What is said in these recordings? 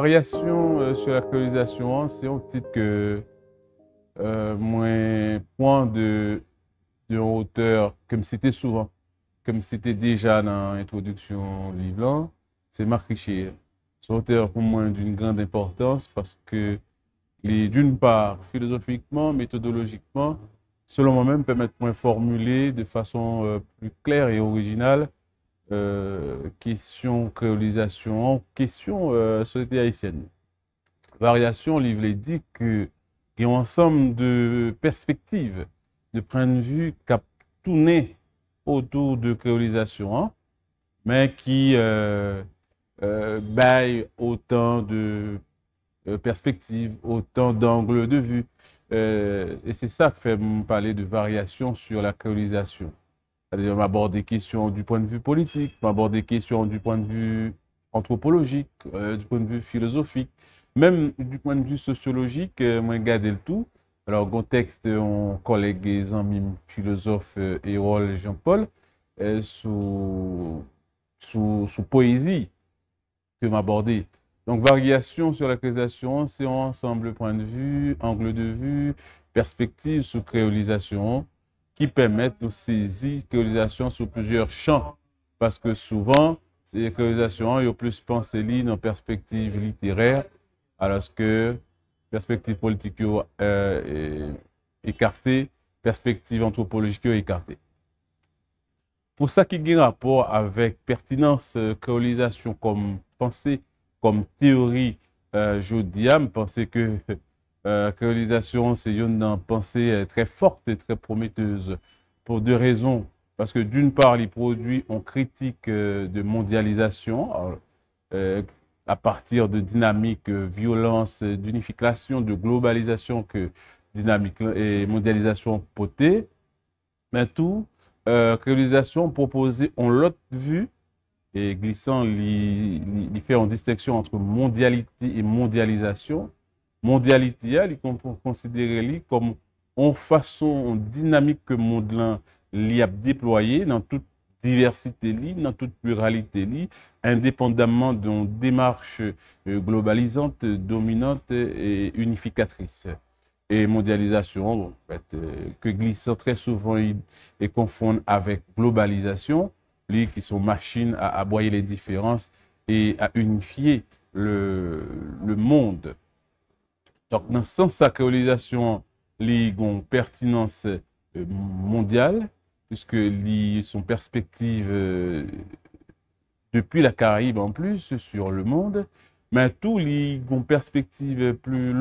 variation euh, sur l'actualisation, hein, c'est un titre que euh, point de, hauteur, comme c'était souvent, comme c'était déjà dans l'introduction du livre, hein, c'est Marc Richier. Son auteur pour moi d'une grande importance parce que d'une part, philosophiquement, méthodologiquement, selon moi-même, permettent de formuler de façon euh, plus claire et originale euh, question créolisation, question euh, société haïtienne. Variation, livre dit que y a un ensemble de perspectives, de points de vue qui a autour de créolisation, hein, mais qui euh, euh baille autant de perspectives, autant d'angles de vue. et c'est ça qui fait parler de variation sur la créolisation. C'est-à-dire, m'aborde des questions du point de vue politique, m'aborde des questions du point de vue anthropologique, euh, du point de vue philosophique, même du point de vue sociologique, euh, moi, garder le tout. Alors, mon texte, mon collègue et amis philosophe euh, Erol et Jean-Paul, euh, sous, sous, sous, poésie que m'aborder. Donc, variation sur la création, c'est ensemble point de vue, angle de vue, perspective sous créolisation qui permettent de saisir créolisation sur plusieurs champs. Parce que souvent, ces colonisations, y ont plus pensé en perspective littéraire, alors que perspective politique est euh, euh, écartée, perspective anthropologique est euh, écartée. Pour ça qui a rapport avec pertinence, créolisation comme pensée, comme théorie, euh, je dis, penser que la c'est une pensée très forte et très prometteuse pour deux raisons. Parce que d'une part, les produits ont critique euh, de mondialisation euh, à partir de dynamiques euh, violence, d'unification, de globalisation que dynamique et mondialisation potée. Mais tout, la créolisation proposée en l'autre vue et glissant les, distinctions fait distinction entre mondialité et mondialisation mondialité, là, il considérer comme en façon dynamique que le monde a déployé dans toute diversité, dans toute pluralité, indépendamment d'une démarche euh, globalisante, dominante et unificatrice. Et mondialisation, en fait, euh, que glisse très souvent et confondent avec globalisation, li, qui sont machines à aboyer les différences et à unifier le, le monde. Donc sens de sacralisation, kreolizasyon ont une pertinence euh, mondiale, puisque son perspective, euh, depuis la Caraïbe en plus sur le monde, mais tout li une perspective plus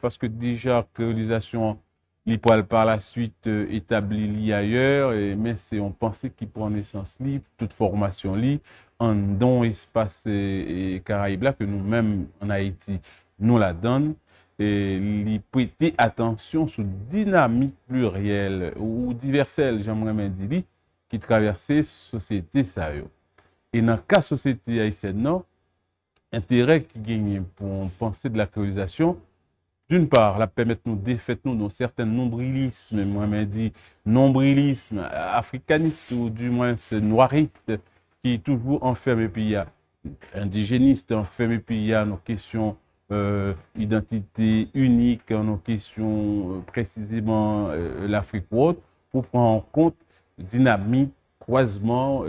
parce que que la créolisation les par la suite euh, établit li mais mais' pensait yon panse qui pou libre, toute formation toute formation li, en don espace Caraïbe là que nous mêmes en Haïti nous la donne, et prêter attention sous dynamique plurielle ou diverselle, j'aimerais bien dire, qui traversait société ça. Et dans le cas société haïtienne, non, intérêt qui gagne pour penser de la colonisation, d'une part, la permettre nous défaite nous dans certains nombrilismes, moi-même dit nombrilisme africaniste ou du moins noiriste qui est toujours enfermé puis indigéniste, enfermé a nos questions euh, identité unique nos questions euh, précisément euh, l'Afrique ou autre, pour prendre en compte dynamique, croisement,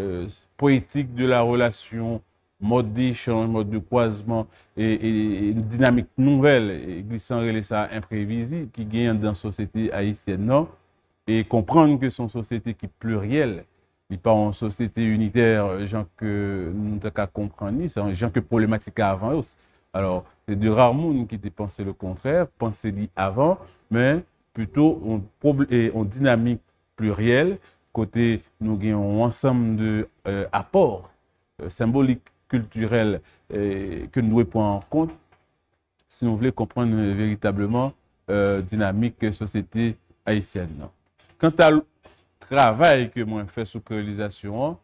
poétique de la relation mode d'échange, mode de croisement et, une dynamique nouvelle, et glissant ça imprévisible, qui gagne dans la société haïtienne, non? Et comprendre que son société qui est plurielle, n'est pas une société unitaire, genre que nous ne comprendre, c'est genre que problématique avant. Alors, c'est de rares monde qui pensait le contraire, pensez dit avant, mais plutôt en dynamique plurielle, côté nous avons un ensemble de euh, apports euh, symboliques, culturels euh, que nous devons prendre en compte si nous voulons comprendre véritablement la dynamique société haïtienne. Quant au travail que moi fait sur réalisation,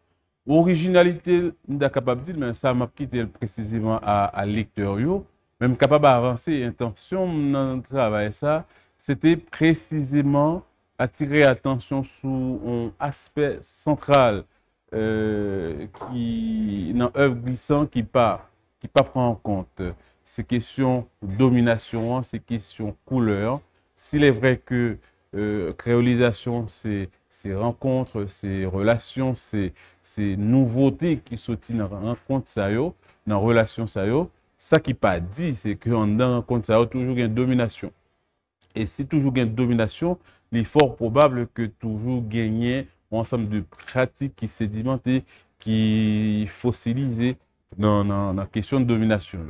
originalité, je suis capable de dire, mais ça m'a quitté précisément à, à lecteur même capable d'avancer. Intention dans le travail, ça, c'était précisément attirer l'attention sur un aspect central euh, qui, dans l'œuvre glissant qui pas, qui pas prend en compte. Ces questions domination, ces questions couleur. S'il est vrai que euh, créolisation, c'est ces rencontres, ces relations, ces, nouveautés qui sont dans rencontre ça yo, dans relation ça est. Ça qui pas dit, c'est qu'on compte ça, a toujours une domination. Et si toujours une domination, il est fort probable que toujours gagner un ensemble de pratiques qui sédimentent, qui fossilisent dans, la question de domination.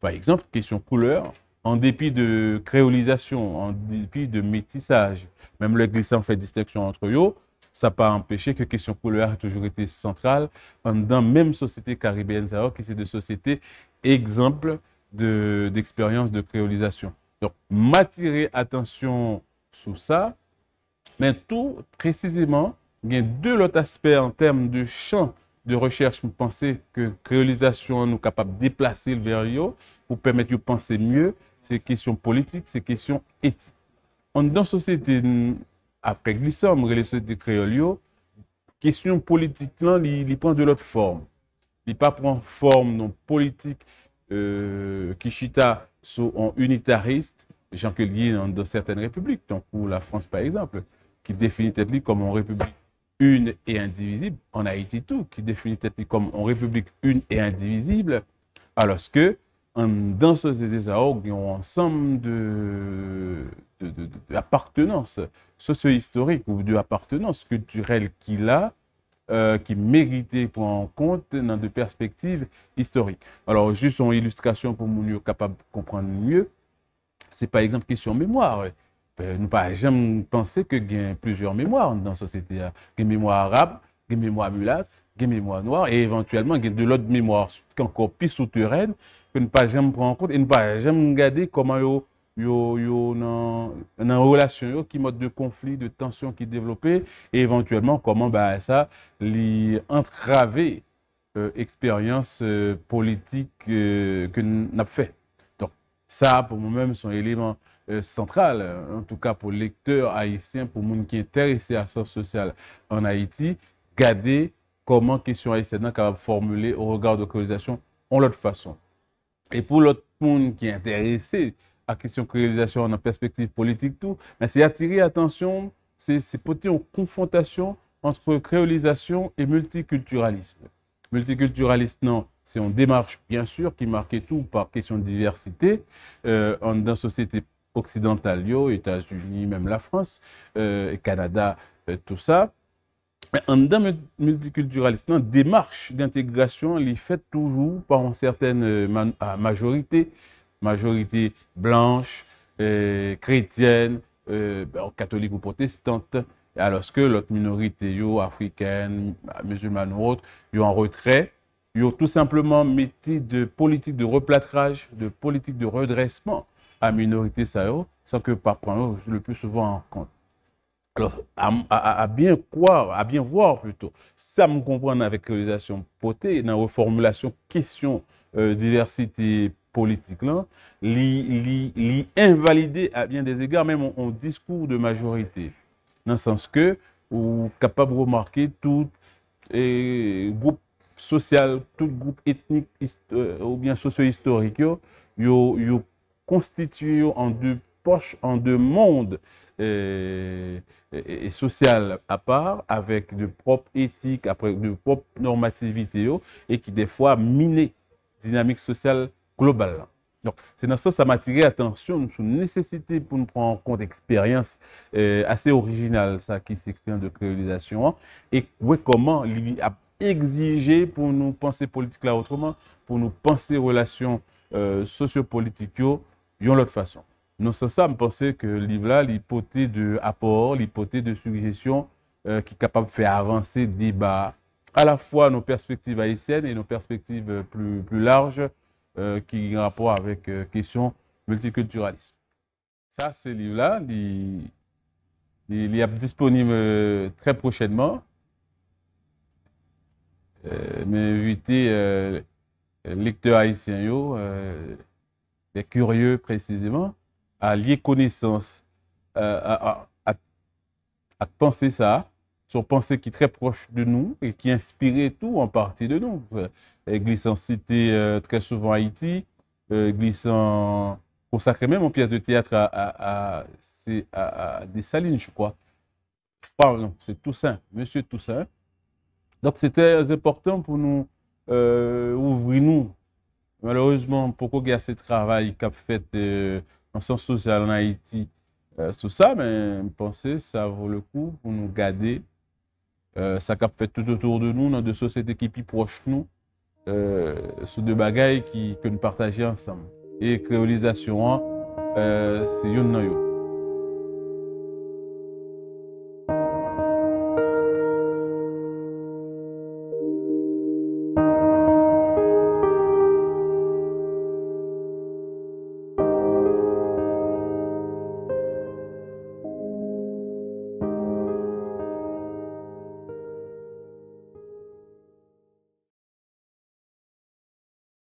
Par exemple, question couleur, en dépit de créolisation, en dépit de métissage, même le glissant fait distinction entre eux, ça n'a pas empêché que question couleur a toujours été centrale dans même société caribéenne, qui c'est de société exemple d'expérience de, créolisation. Donc, m'attirer attention sur ça, mais tout précisément, il y a deux autres aspects en termes de champ de recherche, pour penser que créolisation nous capable de déplacer vers eux pour permettre de penser mieux ces questions politiques, ces questions éthiques. Dans dans société après glissant, les sociétés créolio, question politique là, il prend de l'autre forme li pa pran form non politik euh, ki chita sou unitariste, unitarist, jan ke dans certaines républiques, certaine la France par exemple, qui définit tet li comme une république une et indivisible, en Haïti tout, qui définit tête li comme une république une et indivisible, alors que dans ce sosete il y a un de, de, socio historiques ou d'appartenances culturelles qu'il a, euh, qui méritait prendre en compte dans des perspectives historiques. Alors, juste en illustration pour nous capable de comprendre mieux, c'est par exemple question mémoire. Ne euh, nous pas jamais penser que y a plusieurs mémoires dans la société. Il y a une mémoire arabe, une mémoire mulâtre, une mémoire noire et éventuellement il y a de l'autre mémoire qui encore plus souterraine que nous pas jamais prendre en compte et nous pas jamais regarder comment dans une relation qui mode de conflit, de tension qui développait et éventuellement comment bah, ça l'entravé entraver l'expérience euh, expérience euh, politique euh, que nous avons fait. Donc ça pour moi-même c'est élément élément central en tout cas pour lecteur haïtien, pour monde qui est intéressé à la sociale en Haïti, garder comment question haïtienne est capable formuler au regard de colonisation en l'autre façon. Et pour l'autre monde qui est intéressé à question créolisation en perspective politique tout, mais c'est attirer l'attention, c'est porter une confrontation entre créolisation et multiculturalisme. Multiculturalisme, non, c'est une démarche, bien sûr, qui marquait tout par question de diversité euh, en, dans société occidentale, États-Unis, même la France, euh, Canada, euh, tout ça. Mais en dans multiculturalisme, démarche d'intégration, est faite toujours par une certaine euh, euh, majorité majorité blanche, euh, chrétienne, euh, ben, catholique ou protestante, alors que l'autre minorité, yo, africaine, musulmane ou autre, yo en retrait, yo tout simplement mis de politique de replâtrage, de politique de redressement à minorité ça, sans que par prendre le plus souvent en compte. Alors, à, bien croire, à bien voir plutôt, ça me comprend avec réalisation potée, dans reformulation question euh, diversité politique là, li, invalider à bien des égards, même en, discours de majorité. Dans le sens que, ou capable de remarquer tout eh, groupe social, tout groupe ethnique euh, ou bien socio-historique, yo, yo constitue en deux poches, en deux mondes et, eh, eh, social à part, avec de propres éthiques, de propres normativités, et qui des fois minent dynamique sociale global. Donc, c'est dans ce sens, ça m'a attiré attention sur une nécessité pour nous prendre en compte expérience euh, assez originale, ça qui s'exprime de créolisation, hein, et comment il a exigé pour nous penser politique là autrement, pour nous penser relations euh, sociopolitiques ont autre façon. Dans ce sens, ça, je pensais que le livre l'hypothèse de apport, l'hypothèse de suggestion euh, qui est capable de faire avancer débat à la fois nos perspectives haïtiennes et nos perspectives euh, plus larges euh, qui a rapport avec euh, question multiculturalisme. Ça, ce livre-là, il, est disponible euh, très prochainement. Euh, mais les lecteurs haïtiens, les curieux précisément, à lier connaissance, à penser ça, sont pensées qui très proches de nous et qui inspiraient tout en partie de nous. Euh, glissant cité euh, très souvent Haïti, euh, glissant consacré même en pièce de théâtre à, des salines, je crois. Pardon, c'est Toussaint, Monsieur Toussaint. Donc c'était important pour nous euh, ouvrir nous. Malheureusement, pourquoi il y a ce travail qu'a fait en sens social en Haïti, ça, mais penser ça vaut le coup pour nous garder euh, ça cap fait tout autour de nous, dans de sociétés qui sont plus proches de nous, euh, sous des bagailles qui, que nous partageons ensemble. Et créolisation, euh, c'est une noyau.